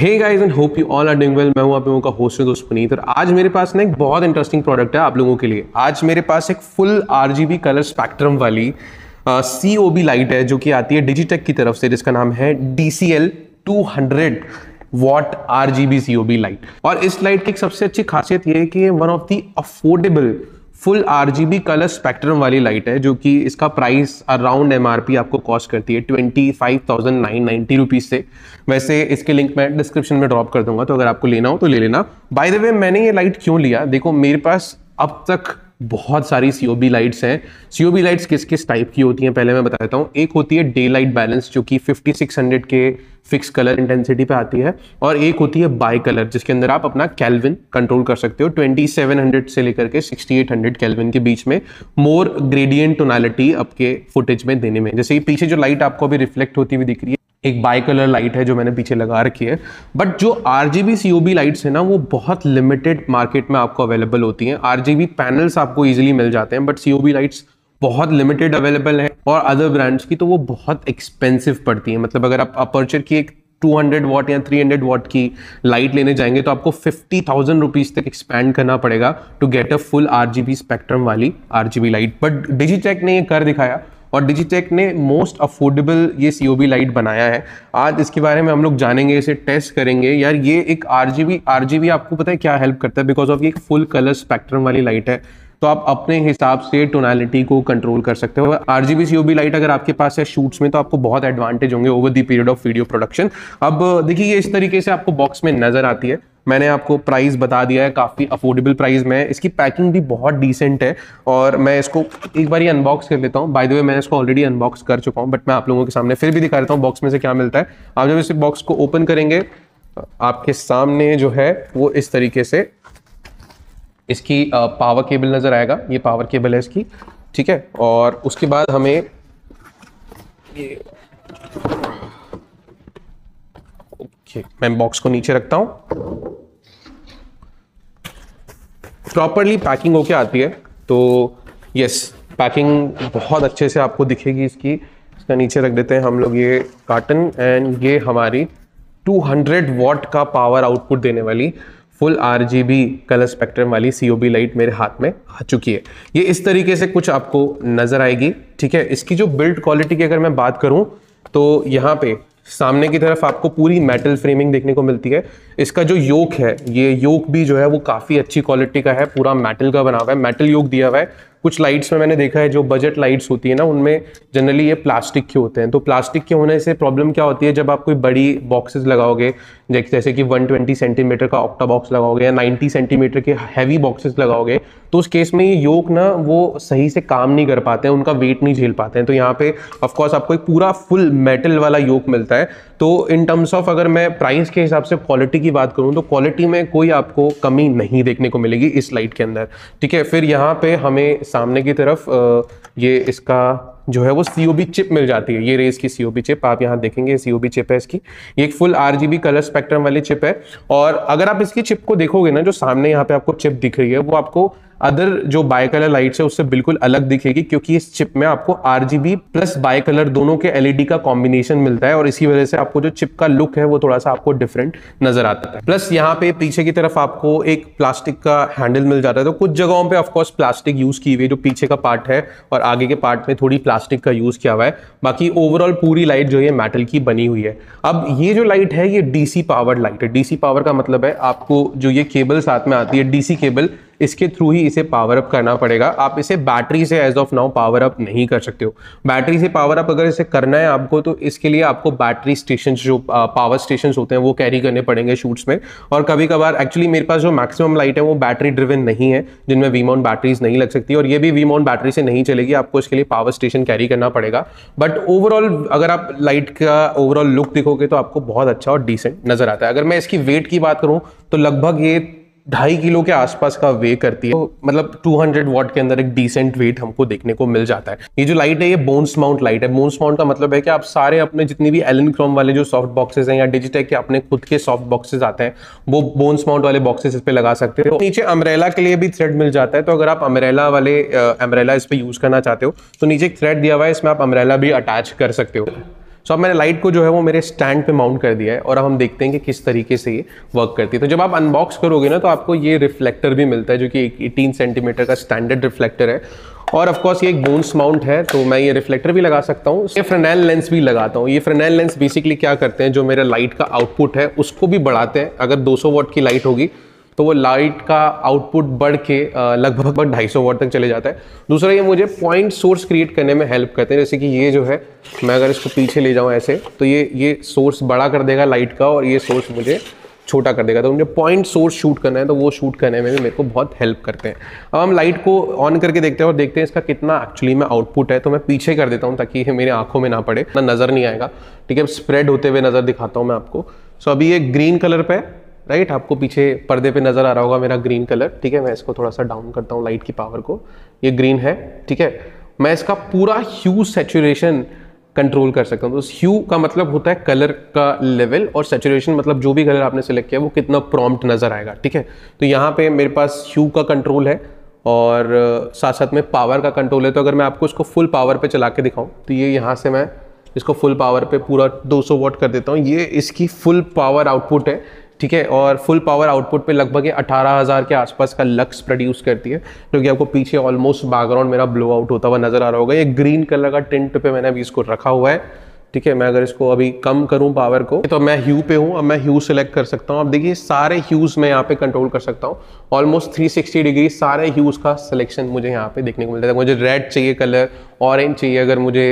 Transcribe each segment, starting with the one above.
hey guys and hope you all are doing well मैं हूं आप लोगों का होस्ट दोस्त पुनीत और आज मेरे पास ना एक बहुत इंटरेस्टिंग प्रोडक्ट है आप लोगों के लिए आज मेरे पास एक फुल आरजीबी कलर स्पेक्ट्रम वाली सी ओ बी लाइट है जो कि आती है डिजिटेक की तरफ से जिसका नाम है D C L two hundred watt R G B C O B light और इस लाइट की एक सबसे अच्छी खासियत ये है कि one of the affordable full R colour spectrum वाली लाइट है जो कि इसका प्राइस अराउंड एम आपको कॉस्ट करती है twenty five thousand nine ninety rupees से वैसे इसके लिंक मैं डिस्क्रिप्शन में ड्रॉप कर दूंगा तो अगर आपको लेना हो तो ले लेना बाय द वे मैंने ये लाइट क्यों लिया देखो मेरे पास अब तक बहुत सारी सीओबी बी लाइट्स हैं सीओबी बी लाइट्स किस किस टाइप की होती हैं पहले मैं बताता हूँ एक होती है डे लाइट बैलेंस जो कि 5600 के फिक्स कलर इंटेंसिटी पे आती है और एक होती है बाय कलर जिसके अंदर आप अपना कैलविन कंट्रोल कर सकते हो 2700 से लेकर के 6800 कैलविन के बीच में मोर ग्रेडियंट टोनालिटी आपके फुटेज में देने में जैसे ये पीछे जो लाइट आपको अभी रिफ्लेक्ट होती हुई दिख रही है एक बाई कलर लाइट है जो मैंने पीछे लगा रखी है बट जो R G B C O B lights है ना वो बहुत लिमिटेड मार्केट में आपको अवेलेबल होती हैं आर जी बी पैनल्स आपको ईजिली मिल जाते हैं but C O B lights बहुत लिमिटेड अवेलेबल है और अदर ब्रांड्स की तो वो बहुत एक्सपेंसिव पड़ती है मतलब अगर आप अपर्चर की एक 200 वॉट या 300 वॉट की लाइट लेने जाएंगे तो आपको 50,000 थाउजेंड रुपीज़ तक एक्सपैंड करना पड़ेगा to get a full R G B spectrum वाली R G B light but check ने ये कर दिखाया और डिजीटेक ने मोस्ट अफोर्डेबल ये सी ओ बी लाइट बनाया है आज इसके बारे में हम लोग जानेंगे इसे टेस्ट करेंगे यार ये एक R G B B R G आपको पता है क्या हेल्प करता है बिकॉज ऑफ ये फुल कलर स्पेक्ट्रम वाली लाइट है तो आप अपने हिसाब से टोनालिटी को कंट्रोल कर सकते हो R G B C O B light अगर आपके पास है शूट्स में तो आपको बहुत एडवांटेज होंगे over the period of video production अब देखिए ये इस तरीके से आपको बॉक्स में नजर आती है मैंने आपको प्राइस बता दिया है काफ़ी अफोर्डेबल प्राइस में इसकी पैकिंग भी बहुत डिसेंट है और मैं इसको एक बार ही अनबॉक्स कर लेता हूँ बाय द वे मैंने इसको ऑलरेडी अनबॉक्स कर चुका हूँ बट मैं आप लोगों के सामने फिर भी दिखा देता हूँ बॉक्स में से क्या मिलता है आप जब इस बॉक्स को ओपन करेंगे आपके सामने जो है वो इस तरीके से इसकी पावर केबल नज़र आएगा ये पावर केबल है इसकी ठीक है और उसके बाद हमें ये ओके मैं बॉक्स को नीचे रखता हूँ प्रॉपरली पैकिंग होके आती है तो यस पैकिंग बहुत अच्छे से आपको दिखेगी इसकी इसका नीचे रख देते हैं हम लोग ये कार्टन एंड ये हमारी 200 वॉट का पावर आउटपुट देने वाली फुल आर कलर स्पेक्ट्रम वाली सी लाइट मेरे हाथ में आ चुकी है ये इस तरीके से कुछ आपको नज़र आएगी ठीक है इसकी जो बिल्ड क्वालिटी की अगर मैं बात करूँ तो यहाँ पे सामने की तरफ आपको पूरी मेटल फ्रेमिंग देखने को मिलती है इसका जो योक है ये योक भी जो है वो काफ़ी अच्छी क्वालिटी का है पूरा मेटल का बना हुआ है मेटल योक दिया हुआ है कुछ लाइट्स में मैंने देखा है जो बजट लाइट्स होती है ना उनमें जनरली ये प्लास्टिक के होते हैं तो प्लास्टिक के होने से प्रॉब्लम क्या होती है जब आप कोई बड़ी बॉक्सेस लगाओगे जैसे कि 120 सेंटीमीटर का ऑक्टा बॉक्स लगाओगे या 90 सेंटीमीटर के हैवी बॉक्सेस लगाओगे तो उस केस में ये योग ना वो सही से काम नहीं कर पाते हैं उनका वेट नहीं झेल पाते हैं तो यहाँ पे ऑफकोर्स आपको एक पूरा फुल मेटल वाला योग मिलता है तो इन टर्म्स ऑफ अगर मैं प्राइस के हिसाब से क्वालिटी की बात करूँ तो क्वालिटी में कोई आपको कमी नहीं देखने को मिलेगी इस लाइट के अंदर ठीक है फिर यहाँ पर हमें सामने की तरफ ये इसका जो है वो सीओबी चिप मिल जाती है ये रेस की सीओबी चिप आप यहाँ देखेंगे सीओबी चिप है इसकी ये एक फुल आर कलर स्पेक्ट्रम वाली चिप है और अगर आप इसकी चिप को देखोगे ना जो सामने यहाँ पे आपको चिप दिख रही है वो आपको अदर जो बाय कलर लाइट्स है उससे बिल्कुल अलग दिखेगी क्योंकि इस चिप में आपको आर प्लस बाय कलर दोनों के एलईडी e का कॉम्बिनेशन मिलता है और इसी वजह से आपको जो चिप का लुक है वो थोड़ा सा आपको डिफरेंट नजर आता है प्लस यहाँ पे पीछे की तरफ आपको एक प्लास्टिक का हैंडल मिल जाता है तो कुछ जगहों पर ऑफकोर्स प्लास्टिक यूज की हुई जो पीछे का पार्ट है और आगे के पार्ट में थोड़ी प्लास्टिक का यूज किया हुआ है बाकी ओवरऑल पूरी लाइट जो है मेटल की बनी हुई है अब ये जो लाइट है ये डीसी पावर लाइट है डीसी पावर का मतलब है आपको जो ये केबल साथ में आती है डीसी केबल इसके थ्रू ही इसे पावर अप करना पड़ेगा आप इसे बैटरी से as of now power up नहीं कर सकते हो बैटरी से पावर अप अगर इसे करना है आपको तो इसके लिए आपको बैटरी स्टेशन जो पावर स्टेशन होते हैं वो कैरी करने पड़ेंगे शूट्स में और कभी कभार एक्चुअली मेरे पास जो मैक्सिमम लाइट है वो बैटरी ड्रिवन नहीं है जिनमें वीमाउंट बैटरीज नहीं लग सकती और ये भी वीमाउंट बैटरी से नहीं चलेगी आपको इसके लिए पावर स्टेशन कैरी करना पड़ेगा बट ओवरऑल अगर आप लाइट का ओवरऑल लुक देखोगे तो आपको बहुत अच्छा और डिसेंट नजर आता है अगर मैं इसकी वेट की बात करूँ तो लगभग ये ढाई किलो के आसपास का वे करती है तो मतलब 200 वॉट के अंदर एक डिसेंट वेट हमको देखने को मिल जाता है ये जो लाइट है ये बोन्स माउंट लाइट है बोन्स माउंट का मतलब है कि आप सारे अपने जितनी भी एलन क्रोम वाले जो सॉफ्ट बॉक्सेस हैं या डिजिटेक के अपने खुद के सॉफ्ट बॉक्सेस आते हैं वो बोन्स माउंट वाले बॉक्सेस इस पर लगा सकते हो तो नीचे अमरेला के लिए भी थ्रेड मिल जाता है तो अगर आप अमरेला वाले अमरेला इस पर यूज करना चाहते हो तो नीचे एक थ्रेड दिया हुआ है इसमें आप अमरेला भी अटैच कर सकते हो सो अब मैंने लाइट को जो है वो मेरे स्टैंड पे माउंट कर दिया है और अब हम देखते हैं कि किस तरीके से ये वर्क करती है तो जब आप अनबॉक्स करोगे ना तो आपको ये रिफ्लेक्टर भी मिलता है जो कि एटीन सेंटीमीटर का स्टैंडर्ड रिफ्लेक्टर है और कोर्स ये एक बोन्स माउंट है तो मैं ये रिफ्लेक्टर भी लगा सकता हूँ ये फ्रेनैल लेंस भी लगाता हूँ ये फ्रेनैल लेंस बेसिकली क्या करते हैं जो मेरा लाइट का आउटपुट है उसको भी बढ़ाते हैं अगर 200 वॉट की लाइट होगी तो वो लाइट का आउटपुट बढ़ के लगभग ढाई सौ वॉट तक चले जाता है दूसरा ये मुझे पॉइंट सोर्स क्रिएट करने में हेल्प करते हैं जैसे कि ये जो है मैं अगर इसको पीछे ले जाऊँ ऐसे तो ये ये सोर्स बड़ा कर देगा लाइट का और ये सोर्स मुझे छोटा कर देगा तो मुझे पॉइंट सोर्स शूट करना है तो वो शूट करने में भी मेरे को बहुत हेल्प करते हैं अब हम लाइट को ऑन करके देखते हैं और देखते हैं इसका कितना एक्चुअली में आउटपुट है तो मैं पीछे कर देता हूँ ताकि ये मेरी आंखों में ना पड़े ना नज़र नहीं आएगा ठीक है स्प्रेड होते हुए नज़र दिखाता हूँ मैं आपको सो अभी ये ग्रीन कलर पर राइट आपको पीछे पर्दे पे नज़र आ रहा होगा मेरा ग्रीन कलर ठीक है मैं इसको थोड़ा सा डाउन करता हूँ लाइट की पावर को ये ग्रीन है ठीक है मैं इसका पूरा ह्यू सेचुरेशन कंट्रोल कर सकता हूँ तो ह्यू का मतलब होता है कलर का लेवल और सेचुरेशन मतलब जो भी कलर आपने सेलेक्ट किया वो कितना प्रॉम्प्ट नज़र आएगा ठीक है तो यहाँ पे मेरे पास ह्यू का कंट्रोल है और साथ साथ में पावर का कंट्रोल है तो अगर मैं आपको इसको फुल पावर पे चला के दिखाऊँ तो ये यहाँ से मैं इसको फुल पावर पे पूरा 200 वॉट कर देता हूँ ये इसकी फुल पावर आउटपुट है ठीक है और फुल पावर आउटपुट पे लगभग ये हजार के आसपास का लक्स प्रोड्यूस करती है जो कि आपको पीछे ऑलमोस्ट बैकग्राउंड मेरा ब्लो आउट होता हुआ नज़र आ रहा होगा ये ग्रीन कलर का टिंट पे मैंने अभी इसको रखा हुआ है ठीक है मैं अगर इसको अभी कम करूं पावर को तो मैं ह्यू पे हूं अब मैं ह्यू सेलेक्ट कर सकता हूं आप देखिए सारे ह्यूज़ मैं यहाँ पे कंट्रोल कर सकता हूं ऑलमोस्ट 360 डिग्री सारे ह्यूज़ का सिलेक्शन मुझे यहाँ पे देखने को मिलता है मुझे रेड चाहिए कलर ऑरेंज चाहिए अगर मुझे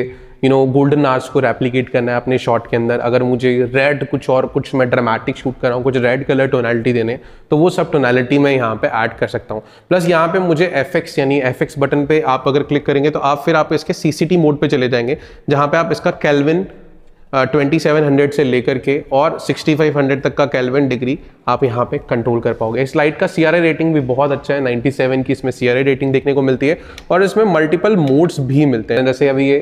यू नो गोल्डन आर्स को रेप्लीकेट करना है अपने शॉट के अंदर अगर मुझे रेड कुछ और कुछ मैं ड्रामेटिक शूट कर रहा हूँ कुछ रेड कलर टोनैलिटी देने तो वो सब टोनैलिटी मैं यहाँ पे ऐड कर सकता हूँ प्लस यहाँ पे मुझे एफ यानी एफ बटन पे आप अगर क्लिक करेंगे तो आप फिर आप इसके सी मोड पर चले जाएंगे जहाँ पर आप इसका कैलविन ट्वेंटी सेवन हंड्रेड से लेकर के और सिक्सटी फाइव हंड्रेड तक का कैलविन डिग्री आप यहाँ पे कंट्रोल कर पाओगे इस लाइट का सीआरए रेटिंग भी बहुत अच्छा है नाइन्टी सेवन की इसमें सी रेटिंग देखने को मिलती है और इसमें मल्टीपल मोड्स भी मिलते हैं जैसे अभी ये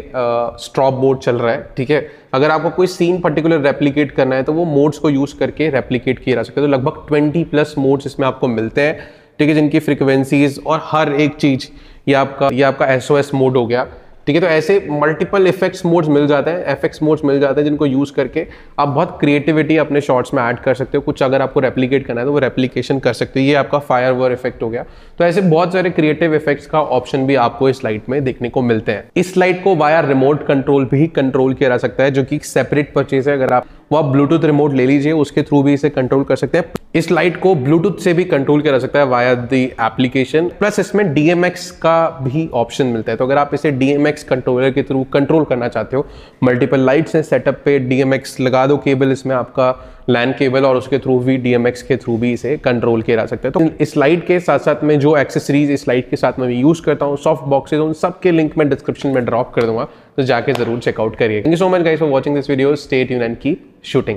स्ट्रॉप बोर्ड चल रहा है ठीक है अगर आपको कोई सीन पर्टिकुलर रेप्लीकेट करना है तो वो मोड्स को यूज़ करके रेप्लीकेट किया जा सकता है तो लगभग ट्वेंटी प्लस मोड्स इसमें आपको मिलते हैं ठीक है जिनकी फ्रिक्वेंसीज और हर एक चीज़ ये आपका ये आपका एस मोड हो गया ठीक है तो ऐसे मल्टीपल इफेक्ट्स मोड्स मिल जाते हैं एफेक्ट्स मोड्स मिल जाते हैं जिनको यूज़ करके आप बहुत क्रिएटिविटी अपने शॉर्ट्स में ऐड कर सकते हो कुछ अगर आपको रेप्लीकेट करना है तो वो रेप्लीकेशन कर सकते हो ये आपका फायर वर इफेक्ट हो गया तो ऐसे बहुत सारे क्रिएटिव इफेक्ट्स का ऑप्शन भी आपको इस लाइट में देखने को मिलते हैं इस लाइट को वाया रिमोट कंट्रोल भी कंट्रोल किया जा सकता है जो कि सेपरेट परचेज है अगर आप वो आप ब्लूटूथ रिमोट ले लीजिए उसके थ्रू भी इसे कंट्रोल कर सकते हैं इस लाइट को ब्लूटूथ से भी कंट्रोल किया जा सकता है वाया द एप्लीकेशन प्लस इसमें डीएमएक्स का भी ऑप्शन मिलता है तो अगर आप इसे डीएमएक्स कंट्रोलर के थ्रू कंट्रोल करना चाहते हो मल्टीपल लाइट्स हैं सेटअप पे डीएमएक्स लगा दो केबल इसमें आपका लैन केबल और उसके थ्रू भी डीएमएक्स के थ्रू भी इसे कंट्रोल किया जा सकता है तो इस लाइट के साथ साथ में जो एक्सेसरीज इस लाइट के साथ में यूज़ करता हूँ सॉफ्ट बॉक्सेज उन सबके लिंक मैं डिस्क्रिप्शन में ड्रॉप कर दूंगा तो जाके जरूर चेकआउट करिए thank you so much guys for watching this video stay tune and keep shooting